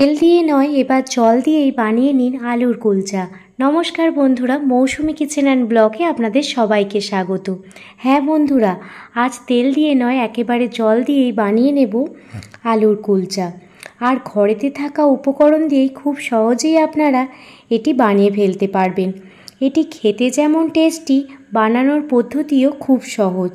তেল দিয়ে নয় এবার জল দিয়েই বানিয়ে নিন আলুর কুলচা নমস্কার বন্ধুরা মৌসুমি কিচেন অ্যান্ড ব্লকে আপনাদের সবাইকে স্বাগত হ্যাঁ বন্ধুরা আজ তেল দিয়ে নয় একেবারে জল দিয়েই বানিয়ে নেব আলুর কুলচা আর ঘরেতে থাকা উপকরণ দিয়েই খুব সহজেই আপনারা এটি বানিয়ে ফেলতে পারবেন এটি খেতে যেমন টেস্টি বানানোর পদ্ধতিও খুব সহজ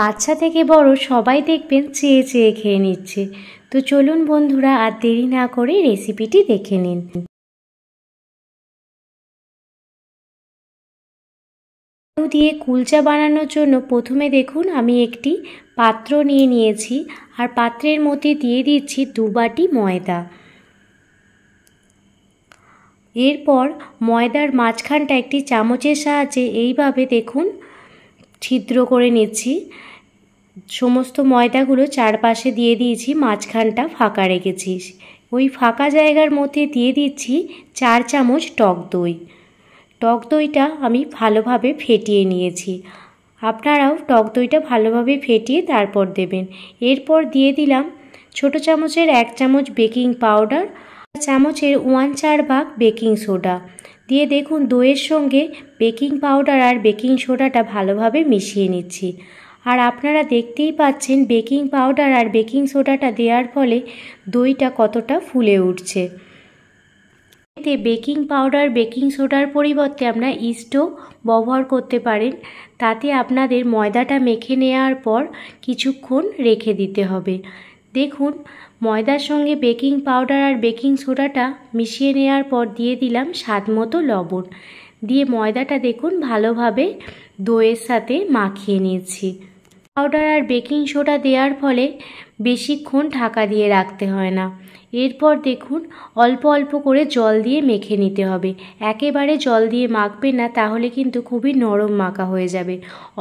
বাচ্চা থেকে বড় সবাই দেখবেন চেয়ে চেয়ে খেয়ে নিচ্ছে তো চলুন বন্ধুরা আর দেরি না করে রেসিপিটি দেখে নিন দিয়ে কুলচা বানানোর জন্য প্রথমে দেখুন আমি একটি পাত্র নিয়ে নিয়েছি আর পাত্রের মধ্যে দিয়ে দিচ্ছি দু বাটি ময়দা এরপর ময়দার মাঝখানটা একটি চামচের সাহায্যে এইভাবে দেখুন ছিদ্র করে নিচ্ছি সমস্ত ময়দাগুলো চারপাশে দিয়ে দিয়েছি মাঝখানটা ফাঁকা রেখেছি ওই ফাঁকা জায়গার মধ্যে দিয়ে দিচ্ছি চার চামচ টক দই টক দইটা আমি ভালোভাবে ফেটিয়ে নিয়েছি আপনারাও টক দইটা ভালোভাবে ফেটিয়ে তারপর দেবেন এরপর দিয়ে দিলাম ছোট চামচের এক চামচ বেকিং পাউডার চামচের ওয়ান চার ভাগ বেকিং সোডা দিয়ে দেখুন দইয়ের সঙ্গে বেকিং পাউডার আর বেকিং সোডাটা ভালোভাবে মিশিয়ে নিচ্ছি আর আপনারা দেখতেই পাচ্ছেন বেকিং পাউডার আর বেকিং সোডাটা দেওয়ার ফলে দইটা কতটা ফুলে উঠছে এতে বেকিং পাউডার বেকিং সোডার পরিবর্তে আমরা ইস্টও ব্যবহার করতে পারেন তাতে আপনাদের ময়দাটা মেখে নেওয়ার পর কিছুক্ষণ রেখে দিতে হবে দেখুন ময়দার সঙ্গে বেকিং পাউডার আর বেকিং সোডাটা মিশিয়ে নেওয়ার পর দিয়ে দিলাম স্বাদ মতো লবণ দিয়ে ময়দাটা দেখুন ভালোভাবে দইয়ের সাথে মাখিয়ে নিয়েছি পাউডার আর বেকিং সোডা দেওয়ার ফলে বেশিক্ষণ ঢাকা দিয়ে রাখতে হয় না এরপর দেখুন অল্প অল্প করে জল দিয়ে মেখে নিতে হবে একেবারে জল দিয়ে মাখবে না তাহলে কিন্তু খুবই নরম মাখা হয়ে যাবে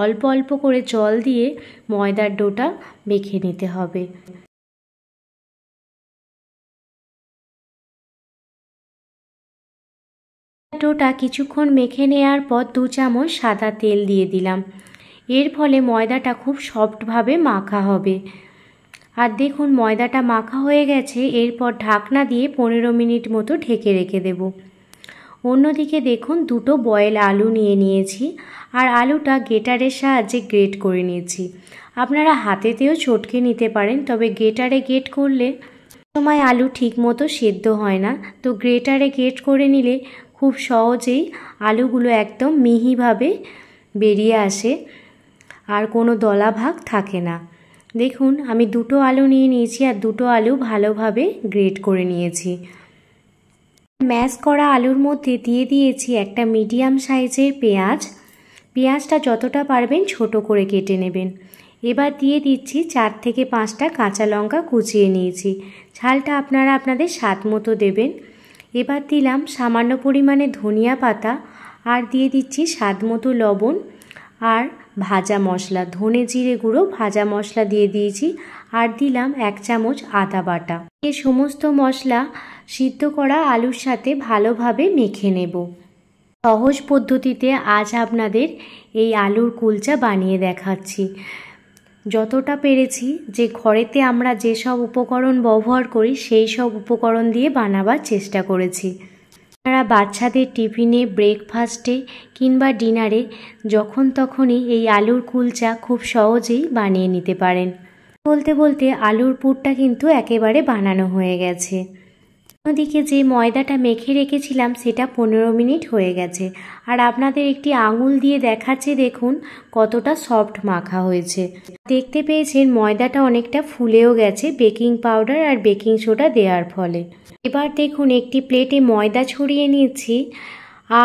অল্প অল্প করে জল দিয়ে ময়দার ডোটা মেখে নিতে হবে টমেটোটা কিছুক্ষণ মেখে নেওয়ার পর দু চামচ সাদা তেল দিয়ে দিলাম এর ফলে ময়দাটা খুব সফটভাবে মাখা হবে আর দেখুন ময়দাটা মাখা হয়ে গেছে এরপর ঢাকনা দিয়ে পনেরো মিনিট মতো ঢেকে রেখে দেব অন্যদিকে দেখুন দুটো বয়েল আলু নিয়ে নিয়েছি আর আলুটা গেটারের সাহায্যে গ্রেট করে নিয়েছি আপনারা হাতেতেও চটকে নিতে পারেন তবে গেটারে গেট করলে সময় আলু ঠিক মতো সেদ্ধ হয় না তো গ্রেটারে গেট করে নিলে খুব সহজেই আলুগুলো একদম মিহিভাবে বেরিয়ে আসে আর কোনো দলা ভাগ থাকে না দেখুন আমি দুটো আলু নিয়ে নিয়েছি আর দুটো আলু ভালোভাবে গ্রেট করে নিয়েছি ম্যাশ করা আলুর মধ্যে দিয়ে দিয়েছি একটা মিডিয়াম সাইজের পেঁয়াজ পেঁয়াজটা যতটা পারবেন ছোট করে কেটে নেবেন এবার দিয়ে দিচ্ছি চার থেকে পাঁচটা কাঁচা লঙ্কা কুচিয়ে নিয়েছি ঝালটা আপনারা আপনাদের স্বাদ মতো দেবেন এবার দিলাম সামান্য পরিমাণে ধনিয়া পাতা আর দিয়ে দিচ্ছি স্বাদ মতো লবণ আর ভাজা মশলা ধনে জিরে গুঁড়ো ভাজা মশলা দিয়ে দিয়েছি আর দিলাম এক চামচ আদা বাটা এ সমস্ত মশলা সিদ্ধ করা আলুর সাথে ভালোভাবে মেখে নেব সহজ পদ্ধতিতে আজ আপনাদের এই আলুর কুলচা বানিয়ে দেখাচ্ছি যতটা পেরেছি যে ঘরেতে আমরা যেসব উপকরণ ব্যবহার করি সেই সব উপকরণ দিয়ে বানাবার চেষ্টা করেছি আপনারা বাচ্চাদের টিফিনে ব্রেকফাস্টে কিংবা ডিনারে যখন তখনই এই আলুর কুলচা খুব সহজেই বানিয়ে নিতে পারেন বলতে বলতে আলুর পুরটা কিন্তু একেবারে বানানো হয়ে গেছে অন্যদিকে যে ময়দাটা মেখে রেখেছিলাম সেটা পনেরো মিনিট হয়ে গেছে আর আপনাদের একটি আঙুল দিয়ে দেখাচ্ছে দেখুন কতটা সফট মাখা হয়েছে দেখতে পেয়েছেন ময়দাটা অনেকটা ফুলেও গেছে বেকিং পাউডার আর বেকিং সোডা দেওয়ার ফলে এবার দেখুন একটি প্লেটে ময়দা ছড়িয়ে নিচ্ছি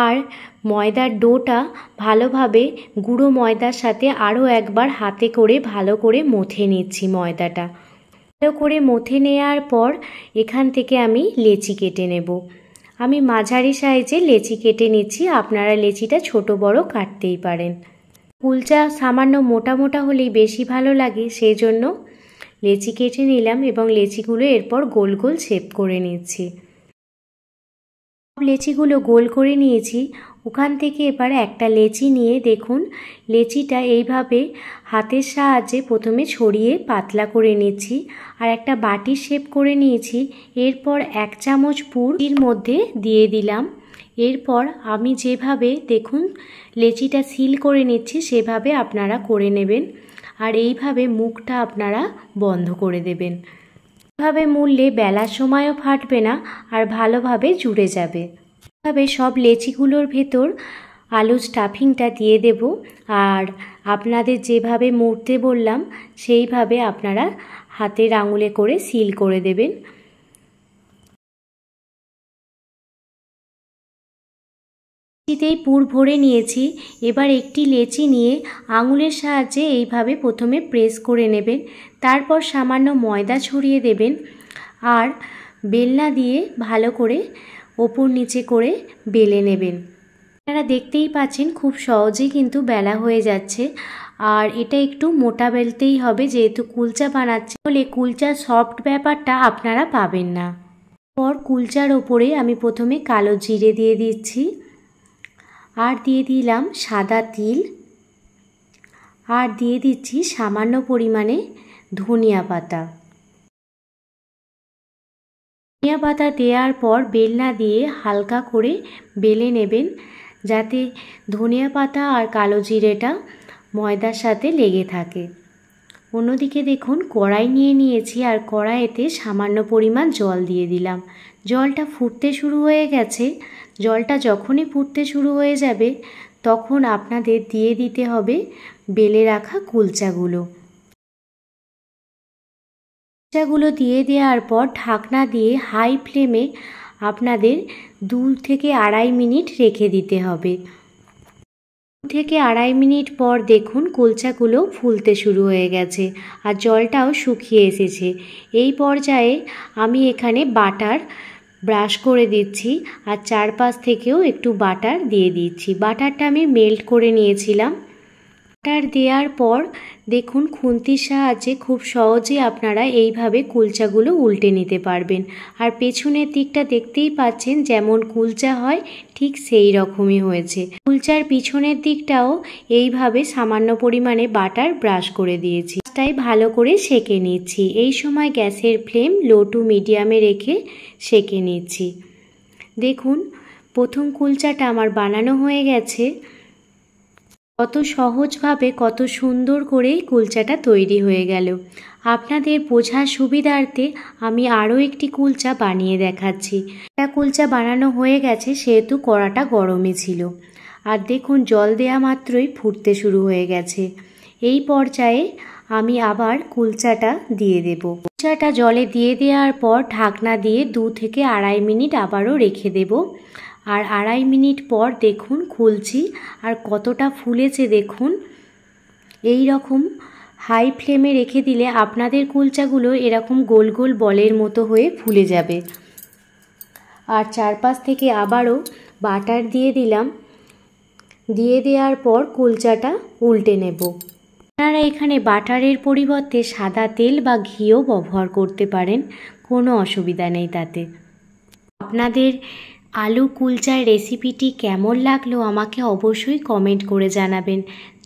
আর ময়দার ডোটা ভালোভাবে গুঁড়ো ময়দার সাথে আরও একবার হাতে করে ভালো করে মথে নিচ্ছি ময়দাটা ভালো করে মথে নেওয়ার পর এখান থেকে আমি লেচি কেটে নেব আমি মাঝারি সাইজে লেচি কেটে নিচ্ছি আপনারা লেচিটা ছোট বড় কাটতেই পারেন কুলচা সামান্য মোটা মোটা হলেই বেশি ভালো লাগে সেই জন্য লেচি কেটে নিলাম এবং লেচিগুলো এরপর গোল গোল শেপ করে নিচ্ছি সব লেচিগুলো গোল করে নিয়েছি ওখান থেকে এবার একটা লেচি নিয়ে দেখুন লেচিটা এইভাবে হাতের সাহায্যে প্রথমে ছড়িয়ে পাতলা করে নিয়েছি আর একটা বাটি শেপ করে নিয়েছি এরপর এক চামচ পুরির মধ্যে দিয়ে দিলাম এরপর আমি যেভাবে দেখুন লেচিটা সিল করে নিচ্ছি সেভাবে আপনারা করে নেবেন আর এইভাবে মুখটা আপনারা বন্ধ করে দেবেন এভাবে মুললে বেলার সময়ও ফাটবে না আর ভালোভাবে জুড়ে যাবে এইভাবে সব লেচিগুলোর ভেতর আলুর স্টাফিংটা দিয়ে দেব আর আপনাদের যেভাবে মুড়তে বললাম সেইভাবে আপনারা হাতের আঙুলে করে সিল করে দেবেন লেচিতেই পুর ভরে নিয়েছি এবার একটি লেচি নিয়ে আঙুলের সাহায্যে এইভাবে প্রথমে প্রেস করে নেবেন তারপর সামান্য ময়দা ছড়িয়ে দেবেন আর বেলনা দিয়ে ভালো করে ওপর নিচে করে বেলে নেবেন আপনারা দেখতেই পাচ্ছেন খুব সহজেই কিন্তু বেলা হয়ে যাচ্ছে আর এটা একটু মোটা বেলতেই হবে যেহেতু কুলচা বানাচ্ছে বলে কুলচার সফট ব্যাপারটা আপনারা পাবেন না পর কুলচার ওপরে আমি প্রথমে কালো জিরে দিয়ে দিচ্ছি আর দিয়ে দিলাম সাদা তিল আর দিয়ে দিচ্ছি সামান্য পরিমাণে ধনিয়া পাতা ধনিয়া পাতা দেওয়ার পর বেলনা দিয়ে হালকা করে বেলে নেবেন যাতে ধনিয়া পাতা আর কালো জিরেটা ময়দার সাথে লেগে থাকে অন্যদিকে দেখুন কড়াই নিয়ে নিয়েছি আর কড়াইতে সামান্য পরিমাণ জল দিয়ে দিলাম জলটা ফুটতে শুরু হয়ে গেছে জলটা যখনই ফুটতে শুরু হয়ে যাবে তখন আপনাদের দিয়ে দিতে হবে বেলে রাখা কুলচাগুলো গুলো দিয়ে দেওয়ার পর ঢাকনা দিয়ে হাই ফ্লেমে আপনাদের দু থেকে আড়াই মিনিট রেখে দিতে হবে দু থেকে আড়াই মিনিট পর দেখুন কুলচাগুলো ফুলতে শুরু হয়ে গেছে আর জলটাও শুকিয়ে এসেছে এই পর্যায়ে আমি এখানে বাটার ব্রাশ করে দিচ্ছি আর চারপাশ থেকেও একটু বাটার দিয়ে দিচ্ছি বাটারটা আমি মেল্ট করে নিয়েছিলাম বাটার দেওয়ার পর দেখুন খুন্তির সাহায্যে খুব সহজে আপনারা এইভাবে কুলচাগুলো উল্টে নিতে পারবেন আর পেছনের দিকটা দেখতেই পাচ্ছেন যেমন কুলচা হয় ঠিক সেই রকমই হয়েছে কুলচার পিছনের দিকটাও এইভাবে সামান্য পরিমাণে বাটার ব্রাশ করে দিয়েছি তাই ভালো করে সেকে নিচ্ছি এই সময় গ্যাসের ফ্লেম লো টু মিডিয়ামে রেখে সেকে নিচ্ছি দেখুন প্রথম কুলচাটা আমার বানানো হয়ে গেছে কত সহজভাবে কত সুন্দর করেই কুলচাটা তৈরি হয়ে গেল আপনাদের বোঝার সুবিধার্থে আমি আরও একটি কুলচা বানিয়ে দেখাচ্ছি একটা কুলচা বানানো হয়ে গেছে সেহেতু কড়াটা গরমে ছিল আর দেখুন জল দেয়া মাত্রই ফুটতে শুরু হয়ে গেছে এই পর্যায়ে আমি আবার কুলচাটা দিয়ে দেব কুলচাটা জলে দিয়ে দেওয়ার পর ঢাকনা দিয়ে দু থেকে আড়াই মিনিট আবারও রেখে দেব আর আড়াই মিনিট পর দেখুন খুলছি আর কতটা ফুলেছে দেখুন এই রকম হাই ফ্লেমে রেখে দিলে আপনাদের কুলচাগুলো এরকম গোল গোল বলের মতো হয়ে ফুলে যাবে আর চারপাশ থেকে আবারও বাটার দিয়ে দিলাম দিয়ে দেওয়ার পর কুলচাটা উল্টে নেব আপনারা এখানে বাটারের পরিবর্তে সাদা তেল বা ঘিও ব্যবহার করতে পারেন কোনো অসুবিধা নেই তাতে আপনাদের আলু কুলচার রেসিপিটি কেমন লাগলো আমাকে অবশ্যই কমেন্ট করে জানাবেন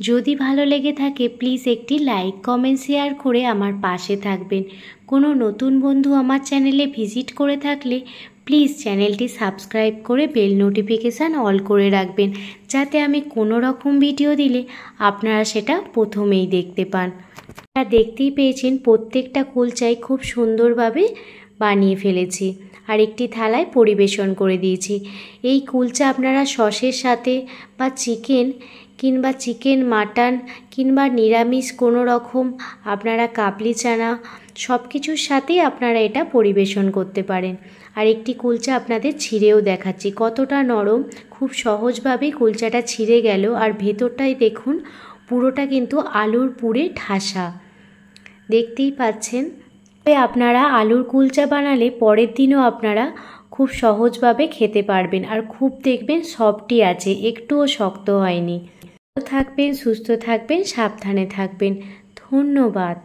যদি ভালো লেগে থাকে প্লিজ একটি লাইক কমেন্ট শেয়ার করে আমার পাশে থাকবেন কোনো নতুন বন্ধু আমার চ্যানেলে ভিজিট করে থাকলে প্লিজ চ্যানেলটি সাবস্ক্রাইব করে বেল নোটিফিকেশান অল করে রাখবেন যাতে আমি কোনো রকম ভিডিও দিলে আপনারা সেটা প্রথমেই দেখতে পান দেখতেই পেয়েছেন প্রত্যেকটা কুলচাই খুব সুন্দরভাবে বানিয়ে ফেলেছি আর একটি থালায় পরিবেশন করে দিয়েছি এই কুলচা আপনারা সসের সাথে বা চিকেন কিংবা চিকেন মাটন কিংবা নিরামিষ কোনো রকম আপনারা কাবলি চানা সব কিছুর সাথেই আপনারা এটা পরিবেশন করতে পারেন আর একটি কুলচা আপনাদের ছিঁড়েও দেখাচ্ছি কতটা নরম খুব সহজভাবে কুলচাটা ছিঁড়ে গেল আর ভেতরটাই দেখুন পুরোটা কিন্তু আলুর পুরে ঠাসা দেখতেই পাচ্ছেন আপনারা আলুর কুলচা বানালে পরের দিনও আপনারা খুব সহজভাবে খেতে পারবেন আর খুব দেখবেন সফটই আছে একটুও শক্ত হয়নি থাকবেন সুস্থ থাকবেন সাবধানে থাকবেন ধন্যবাদ